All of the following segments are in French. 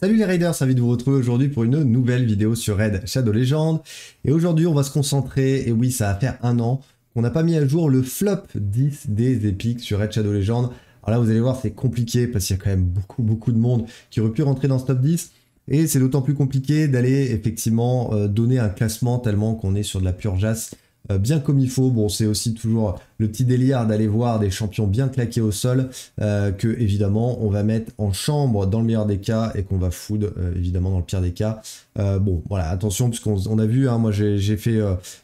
Salut les Raiders, ravi de vous retrouver aujourd'hui pour une nouvelle vidéo sur Red Shadow Legends Et aujourd'hui on va se concentrer, et oui ça va faire un an, qu'on n'a pas mis à jour le flop 10 des épiques sur Red Shadow Legends Alors là vous allez voir c'est compliqué parce qu'il y a quand même beaucoup beaucoup de monde qui aurait pu rentrer dans ce top 10. Et c'est d'autant plus compliqué d'aller effectivement euh, donner un classement tellement qu'on est sur de la pure jasse euh, bien comme il faut. Bon, c'est aussi toujours le petit délire d'aller voir des champions bien claqués au sol euh, que évidemment on va mettre en chambre dans le meilleur des cas et qu'on va food euh, évidemment dans le pire des cas. bon, voilà, attention puisqu'on on a vu, hein, moi j'ai fait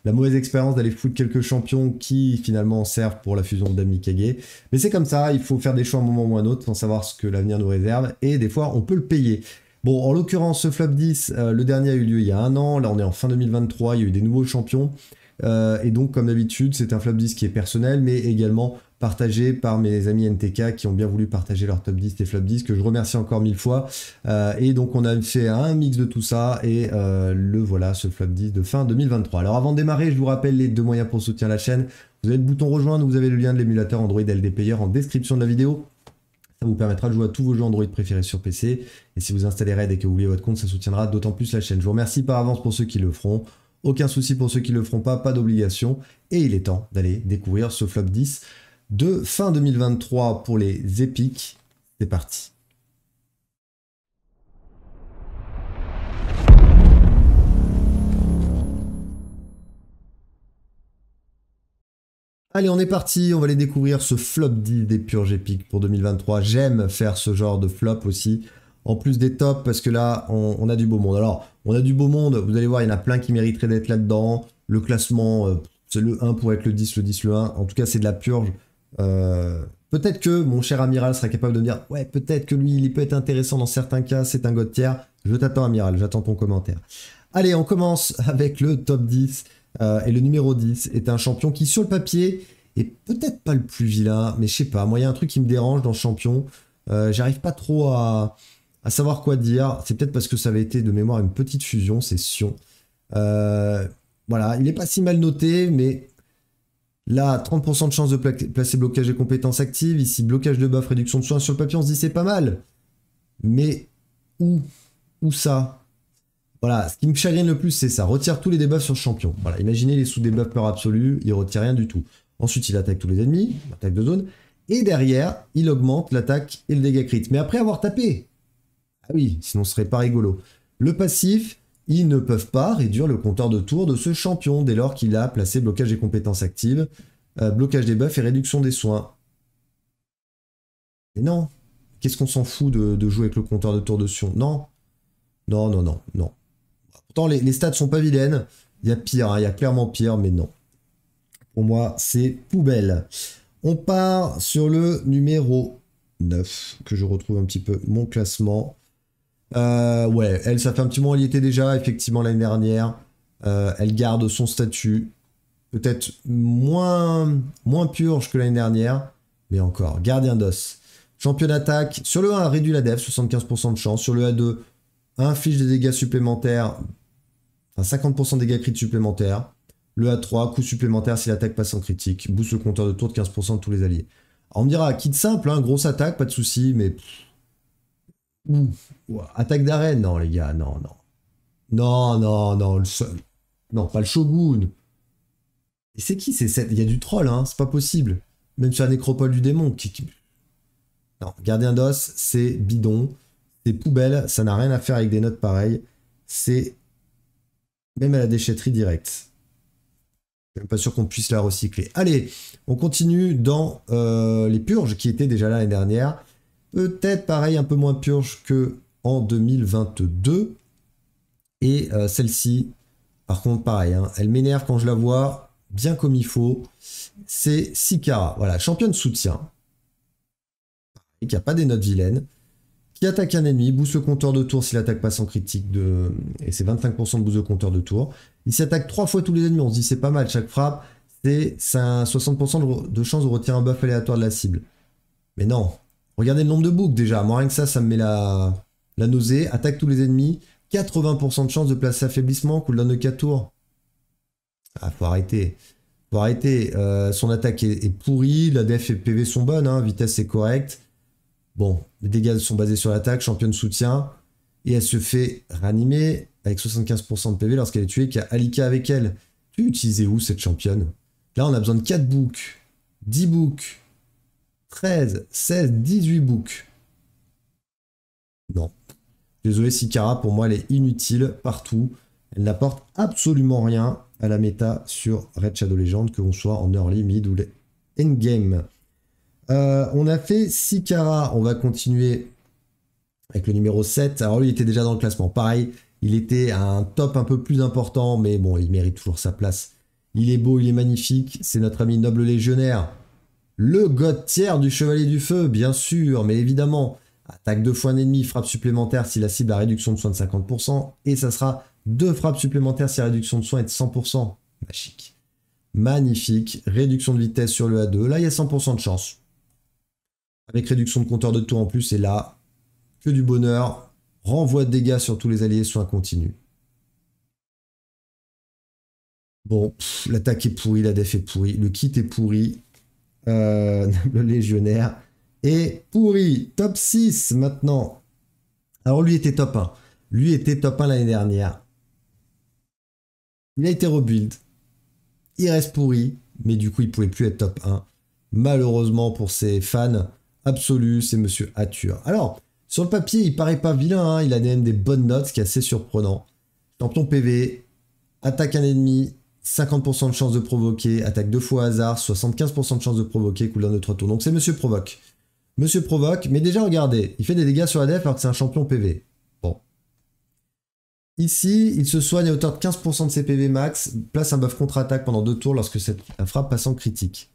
la mauvaise expérience d'aller food quelques champions qui finalement servent pour la fusion d'Amikage. Mais c'est comme ça, il faut faire des choix à un moment ou à un autre sans savoir ce que l'avenir nous réserve et des fois on peut le payer. Bon, en l'occurrence, ce flop 10, le dernier a eu lieu il y a un an, là on est en fin 2023, il y a eu des nouveaux champions. Euh, et donc, comme d'habitude, c'est un flop 10 qui est personnel, mais également partagé par mes amis NTK qui ont bien voulu partager leur top 10 et flop 10, que je remercie encore mille fois. Euh, et donc, on a fait un mix de tout ça, et euh, le voilà, ce flop 10 de fin 2023. Alors, avant de démarrer, je vous rappelle les deux moyens pour soutenir la chaîne. Vous avez le bouton rejoindre, vous avez le lien de l'émulateur Android LDPayer en description de la vidéo. Ça vous permettra de jouer à tous vos jeux Android préférés sur PC. Et si vous installez Red et que vous oubliez votre compte, ça soutiendra d'autant plus la chaîne. Je vous remercie par avance pour ceux qui le feront. Aucun souci pour ceux qui ne le feront pas, pas d'obligation. Et il est temps d'aller découvrir ce flop 10 de fin 2023 pour les épiques. C'est parti. Allez, on est parti, on va aller découvrir ce flop 10 des purges épiques pour 2023. J'aime faire ce genre de flop aussi en plus des tops, parce que là, on, a du beau monde. Alors, on a du beau monde, vous allez voir, il y en a plein qui mériteraient d'être là-dedans. Le classement, euh, c'est le 1 pour être le 10, le 10, le 1. En tout cas, c'est de la purge. Euh, peut-être que mon cher amiral sera capable de me dire Ouais, peut-être que lui, il peut être intéressant dans certains cas, c'est un god tiers. Je t'attends, amiral, j'attends ton commentaire. Allez, on commence avec le top 10. Euh, et le numéro 10 est un champion qui, sur le papier, est peut-être pas le plus vilain, mais je sais pas. Moi, il y a un truc qui me dérange dans ce champion. J'arrive pas trop à, à savoir quoi dire. C'est peut-être parce que ça avait été de mémoire une petite fusion, c'est Sion. Euh, voilà, il n'est pas si mal noté, mais là, 30% de chance de placer blocage et compétences actives. Ici, blocage de buff, réduction de soins. Sur le papier, on se dit c'est pas mal. Mais où Où ça voilà, ce qui me chagrine le plus, c'est ça. Retire tous les debuffs sur champion. Voilà, imaginez les sous-debuffs peur absolue, il retire rien du tout. Ensuite, il attaque tous les ennemis, attaque de zone. Et derrière, il augmente l'attaque et le dégât crit. Mais après avoir tapé, ah oui, sinon ce serait pas rigolo. Le passif, ils ne peuvent pas réduire le compteur de tours de ce champion dès lors qu'il a placé blocage des compétences actives, euh, blocage des buffs et réduction des soins. Mais non, qu'est-ce qu'on s'en fout de, jouer avec le compteur de tours de Sion Non, non, non, non, non. Pourtant, les, les stats sont pas vilaines. Il y a pire, hein. il y a clairement pire, mais non. Pour moi, c'est poubelle. On part sur le numéro 9, que je retrouve un petit peu mon classement. Euh, ouais, elle, ça fait un petit moment, elle y était déjà, effectivement, l'année dernière. Euh, elle garde son statut. Peut-être moins, moins purge que l'année dernière, mais encore. Gardien d'os. Champion d'attaque. Sur le 1, réduit la def, 75% de chance. Sur le A2, inflige des dégâts supplémentaires, enfin 50% de dégâts crit supplémentaires. Le A3, coût supplémentaire si l'attaque passe en critique. Boost le compteur de tour de 15% de tous les alliés. on me dira, kit simple, hein, grosse attaque, pas de souci, mais Attaque d'arène, non, les gars, non, non. Non, non, non, le seul. Non, pas le Shogun. Et c'est qui c'est Il y a du troll, hein, c'est pas possible. Même sur la nécropole du démon. Qui... Non, gardien d'os, c'est bidon. C'est poubelle, ça n'a rien à faire avec des notes pareilles. C'est même à la déchetterie directe. Je suis pas sûr qu'on puisse la recycler. Allez, on continue dans euh, les purges qui étaient déjà là l'année dernière peut-être pareil un peu moins purge que en 2022. Et euh, celle-ci, par contre, pareil, hein, elle m'énerve quand je la vois, bien comme il faut. C'est Sikara, voilà, championne soutien, et qui n'a pas des notes vilaines, qui attaque un ennemi, booste le compteur de tour s'il attaque pas sans critique, de... et c'est 25% de boost de compteur de tour. Il s'attaque trois fois tous les ennemis, on se dit c'est pas mal, chaque frappe, c'est 60% de, de chance de retirer un buff aléatoire de la cible. Mais non, Regardez le nombre de boucs déjà. Moi, rien que ça, ça me met la, la nausée. Attaque tous les ennemis. 80% de chance de placer affaiblissement. Cooldown de 4 tours. Ah, faut arrêter. Faut arrêter. Euh, son attaque est, pourrie. La def et PV sont bonnes. Hein. Vitesse est correcte. Bon, les dégâts sont basés sur l'attaque. Championne soutien. Et elle se fait ranimer avec 75% de PV lorsqu'elle est tuée. qui a Alika avec elle. Tu utilisais où cette championne Là, on a besoin de 4 boucs, 10 boucs. 13, 16, 18 books. Non. Désolé, Sikara, pour moi, elle est inutile partout. Elle n'apporte absolument rien à la méta sur Red Shadow Legend, que l'on soit en early, mid ou endgame. Euh, on a fait Sikara. On va continuer avec le numéro 7. Alors lui, il était déjà dans le classement. Pareil, il était à un top un peu plus important, mais bon, il mérite toujours sa place. Il est beau, il est magnifique. C'est notre ami noble légionnaire. Le god tiers du Chevalier du Feu, bien sûr, mais évidemment, attaque deux fois un ennemi, frappe supplémentaire si la cible a réduction de soins de 50%, et ça sera deux frappes supplémentaires si la réduction de soins est de 100%. Magique. Magnifique. Réduction de vitesse sur le A2. Là, il y a 100% de chance. Avec réduction de compteur de tour en plus, et là, que du bonheur. Renvoi de dégâts sur tous les alliés, soins continu. Bon, l'attaque est pourrie, la def est pourrie, le kit est pourri, euh, le légionnaire. Et pourri, top 6 maintenant. Alors lui était top 1. Lui était top 1 l'année dernière. Il a été rebuild. Il reste pourri, mais du coup il pouvait plus être top 1. Malheureusement pour ses fans absolus, c'est Monsieur Atur. Alors, sur le papier, il paraît pas vilain, hein. il a même des bonnes notes, ce qui est assez surprenant. ton PV, attaque un ennemi, 50% de chance de provoquer, attaque deux fois hasard, 75% de chance de provoquer, cooldown de 3 tours. Donc c'est Monsieur Provoque. Monsieur Provoque, mais déjà regardez, il fait des dégâts sur la def alors que c'est un champion PV. Bon. Ici, il se soigne à hauteur de 15% de ses PV max, place un buff contre-attaque pendant deux tours lorsque cette frappe passe en critique.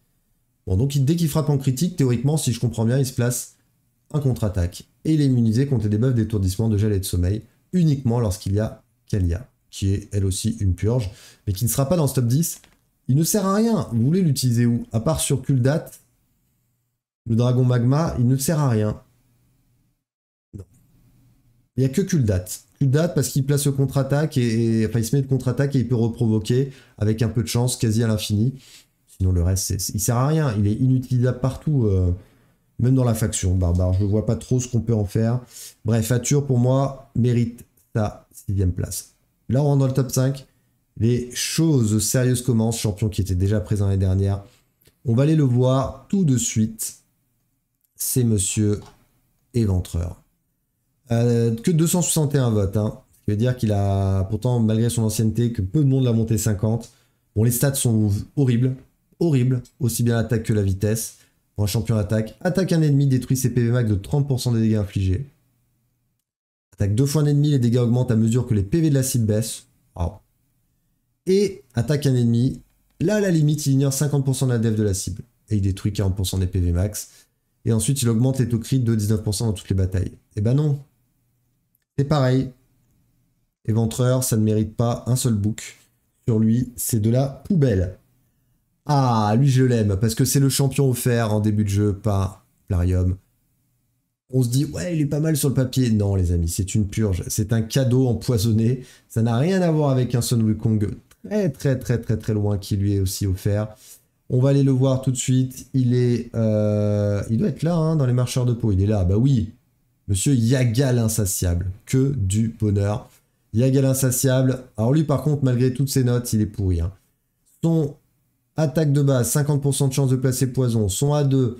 Bon, donc dès qu'il frappe en critique, théoriquement, si je comprends bien, il se place un contre-attaque. Et il est immunisé contre des buffs d'étourdissement, de gel et de sommeil, uniquement lorsqu'il y a Kalia qui est elle aussi une purge, mais qui ne sera pas dans ce top 10. Il ne sert à rien. Vous voulez l'utiliser où À part sur Kuldat, le dragon magma, il ne sert à rien. Il n'y a que Kuldat. Kuldat parce qu'il place le contre-attaque et, il se met de contre-attaque et il peut reprovoquer avec un peu de chance quasi à l'infini. Sinon le reste, il ne il sert à rien. Il est inutilisable partout. Euh, même dans la faction barbare, je ne vois pas trop ce qu'on peut en faire. Bref, Atur, pour moi, mérite sa sixième place. Là, on rentre dans le top 5. Les choses sérieuses commencent. Champion qui était déjà présent l'année dernière. On va aller le voir tout de suite. C'est monsieur éventreur. Euh, que 261 votes. Hein. Ce veut dire qu'il a, pourtant, malgré son ancienneté, que peu de monde l'a monté 50. Bon, les stats sont horribles. Horribles. Aussi bien l'attaque que la vitesse. un champion attaque. Attaque un ennemi, détruit ses PV max de 30% des dégâts infligés. Attaque deux fois un ennemi, les dégâts augmentent à mesure que les PV de la cible baissent. Et attaque un ennemi. Là, à la limite, il ignore 50% de la def de la cible. Et il détruit 40% des PV max. Et ensuite, il augmente les taux crit de 19% dans toutes les batailles. Eh ben non. C'est pareil. Éventreur, ça ne mérite pas un seul bouc. Sur lui, c'est de la poubelle. Ah, lui, je l'aime, parce que c'est le champion offert en début de jeu par Plarium on se dit ouais il est pas mal sur le papier. Non les amis, c'est une purge, c'est un cadeau empoisonné. Ça n'a rien à voir avec un Sun Wukong très très très très très loin qui lui est aussi offert. On va aller le voir tout de suite. Il est, euh, il doit être là hein, dans les marcheurs de peau. Il est là, bah oui. Monsieur Yagal insatiable, que du bonheur. Yagal insatiable. Alors lui par contre malgré toutes ses notes, il est pourri. Hein. Son attaque de base, 50% de chance de placer poison. Son A2,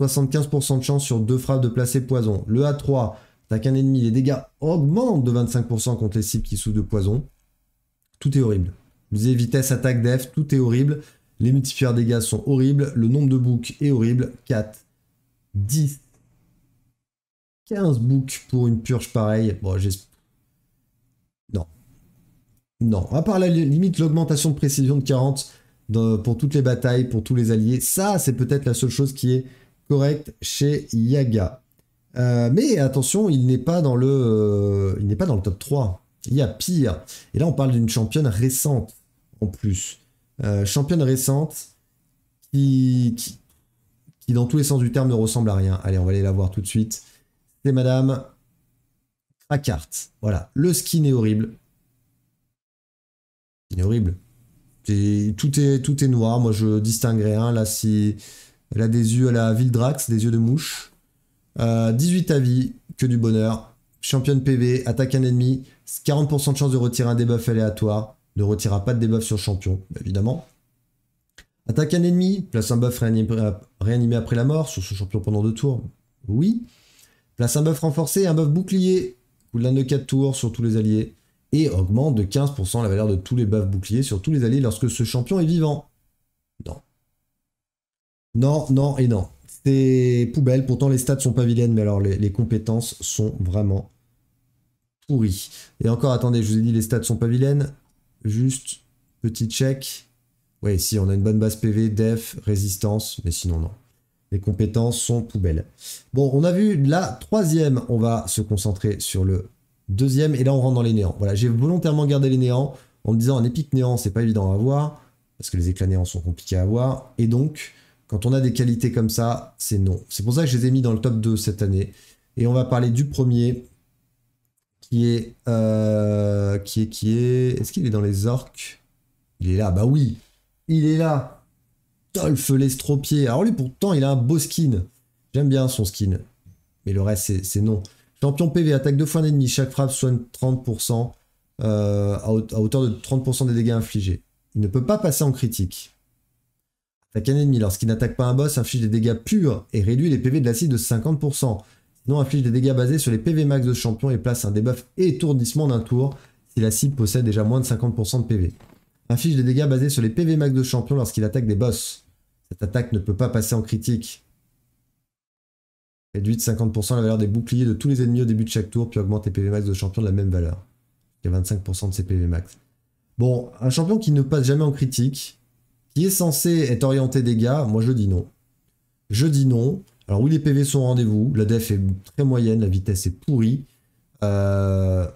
75% de chance sur deux frappes de placer poison. Le A3, t'as un ennemi, les dégâts augmentent de 25% contre les cibles qui souffrent de poison. Tout est horrible. Vous avez vitesse, attaque, def, tout est horrible. Les de dégâts sont horribles. Le nombre de boucs est horrible. 4, 10, 15 boucs pour une purge pareille. Bon, j'espère. Non. Non. À part la limite, l'augmentation de précision de 40 pour toutes les batailles, pour tous les alliés, ça, c'est peut-être la seule chose qui est correct chez Yaga. Euh, mais attention, il n'est pas dans le, euh, il n'est pas dans le top 3. Il y a pire. Et là, on parle d'une championne récente en plus, euh, championne récente qui, qui, dans tous les sens du terme, ne ressemble à rien. Allez, on va aller la voir tout de suite. C'est Madame Krakart. Voilà, le skin est horrible. Il est horrible. tout est, tout est noir. Moi, je distinguerai un. Là, si, elle a des yeux à la Vildrax, des yeux de mouche. Euh, 18 avis, que du bonheur. Championne PV, attaque un ennemi, 40% de chance de retirer un debuff aléatoire. Ne retirera pas de debuff sur champion, évidemment. Attaque un ennemi, place un buff réanimé après la mort sur ce champion pendant deux tours. Oui. Place un buff renforcé, un buff bouclier, l'un de 4 tours sur tous les alliés. Et augmente de 15% la valeur de tous les buffs boucliers sur tous les alliés lorsque ce champion est vivant. Non, non, non et non. C'est poubelle. Pourtant, les stats sont pas mais alors les, compétences sont vraiment pourries. Et encore, attendez, je vous ai dit, les stats sont pas vilaines. Juste, petit check. Ouais, si, on a une bonne base PV, def, résistance, mais sinon, non. Les compétences sont poubelles. Bon, on a vu la troisième. On va se concentrer sur le deuxième. Et là, on rentre dans les néants. Voilà, j'ai volontairement gardé les néants en me disant un épique néant, c'est pas évident à avoir parce que les éclats néants sont compliqués à avoir. Et donc, quand on a des qualités comme ça, c'est non. C'est pour ça que je les ai mis dans le top 2 cette année. Et on va parler du premier, qui est... Euh, qui est... qui est Est-ce qu'il est dans les orques Il est là, bah oui Il est là Dolph l'estropié. Alors lui, pourtant, il a un beau skin. J'aime bien son skin. Mais le reste, c'est non. Champion PV, attaque deux fois un ennemi. Chaque frappe soigne 30% euh, à hauteur de 30% des dégâts infligés. Il ne peut pas passer en critique. Attaque un ennemi. Lorsqu'il n'attaque pas un boss, inflige des dégâts purs et réduit les PV de la cible de 50%. Sinon, inflige des dégâts basés sur les PV max de champion et place un debuff étourdissement d'un tour si la cible possède déjà moins de 50% de PV. Inflige des dégâts basés sur les PV max de champion lorsqu'il attaque des boss. Cette attaque ne peut pas passer en critique. Réduit de 50% la valeur des boucliers de tous les ennemis au début de chaque tour, puis augmente les PV max de champion de la même valeur. Il y a 25% de ses PV max. Bon, un champion qui ne passe jamais en critique, est censé être orienté dégâts, moi je dis non. Je dis non. Alors oui, les PV sont au rendez-vous, la def est très moyenne, la vitesse est pourrie. Il euh,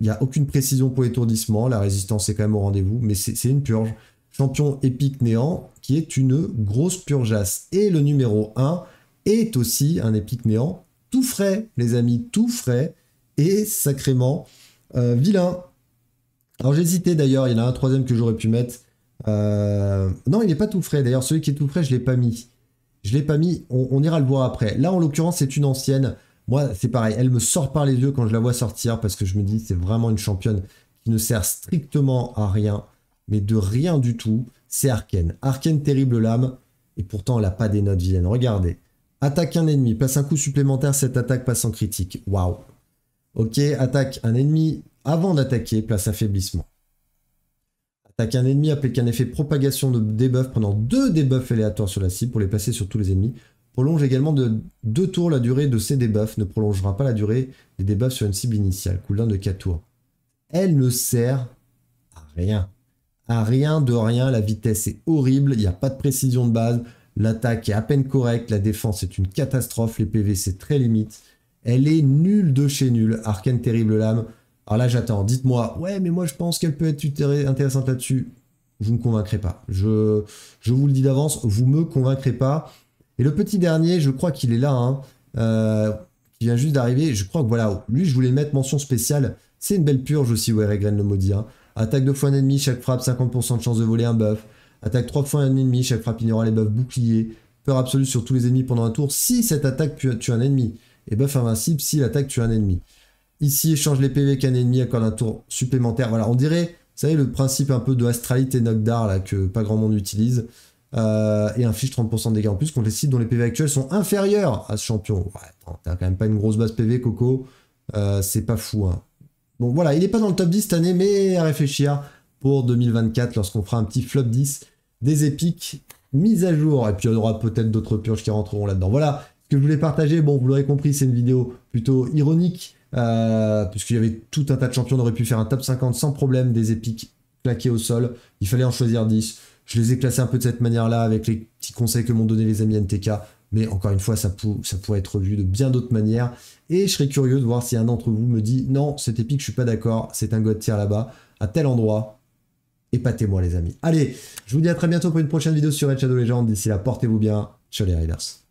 n'y a aucune précision pour étourdissement. la résistance est quand même au rendez-vous, mais c'est une purge. Champion épique néant, qui est une grosse purgeasse. Et le numéro 1 est aussi un épique néant, tout frais, les amis, tout frais, et sacrément euh, vilain. Alors j'hésitais d'ailleurs, il y en a un troisième que j'aurais pu mettre, euh, non, il n'est pas tout frais. D'ailleurs, celui qui est tout frais, je ne l'ai pas mis. Je l'ai pas mis, on, ira le voir après. Là, en l'occurrence, c'est une ancienne. Moi, c'est pareil, elle me sort par les yeux quand je la vois sortir parce que je me dis, c'est vraiment une championne qui ne sert strictement à rien, mais de rien du tout. C'est Arken, Arken terrible lame, et pourtant, elle n'a pas des notes vilaines. Regardez. Attaque un ennemi, Passe un coup supplémentaire, cette attaque passe en critique. Waouh. Ok, attaque un ennemi avant d'attaquer, place affaiblissement un ennemi applique un effet propagation de debuff Prenant deux debuffs aléatoires sur la cible pour les placer sur tous les ennemis. Prolonge également de deux tours la durée de ces debuffs. Ne prolongera pas la durée des debuffs sur une cible initiale. Cooldown de 4 tours. Elle ne sert à rien. À rien de rien. La vitesse est horrible. Il n'y a pas de précision de base. L'attaque est à peine correcte. La défense est une catastrophe. Les PV, c'est très limite. Elle est nulle de chez nulle. Arcane Terrible Lame alors là, j'attends. Dites-moi, ouais, mais moi, je pense qu'elle peut être intéressante là-dessus. Vous ne me convaincrez pas. Je, je vous le dis d'avance, vous me convaincrez pas. Et le petit dernier, je crois qu'il est là, hein. euh, qui vient juste d'arriver. Je crois que voilà, lui, je voulais mettre mention spéciale. C'est une belle purge aussi, ouais, Régraine le maudit. Hein. Attaque deux fois un ennemi, chaque frappe, 50% de chance de voler un buff. Attaque trois fois un ennemi, chaque frappe aura les buffs boucliers. Peur absolue sur tous les ennemis pendant un tour si cette attaque tue un ennemi. Et buff invincible si l'attaque tue un ennemi. Ici, échange les PV qu'un ennemi accorde un tour supplémentaire. Voilà, on dirait, vous savez, le principe un peu de Astralite et Nogdar, là, que pas grand monde utilise. Euh, et inflige 30% de dégâts en plus contre les sites dont les PV actuels sont inférieurs à ce champion. Ouais, t'as quand même pas une grosse base PV, Coco. Euh, c'est pas fou. Hein. Bon, voilà, il est pas dans le top 10 cette année, mais à réfléchir pour 2024 lorsqu'on fera un petit flop 10 des épiques mises à jour. Et puis il y aura peut-être d'autres purges qui rentreront là-dedans. Voilà, que je voulais partager, bon, vous l'aurez compris, c'est une vidéo plutôt ironique, euh, puisqu'il y avait tout un tas de champions, on aurait pu faire un top 50 sans problème, des épiques claqués au sol, il fallait en choisir 10. Je les ai classés un peu de cette manière-là, avec les petits conseils que m'ont donné les amis NTK, mais encore une fois, ça, pourrait être vu de bien d'autres manières, et je serais curieux de voir si un d'entre vous me dit, non, cet épique, je suis pas d'accord, c'est un god tier là-bas, à tel endroit, Épatez-moi les amis. Allez, je vous dis à très bientôt pour une prochaine vidéo sur Red Shadow Legends. D'ici là, portez-vous bien. sur les Riders.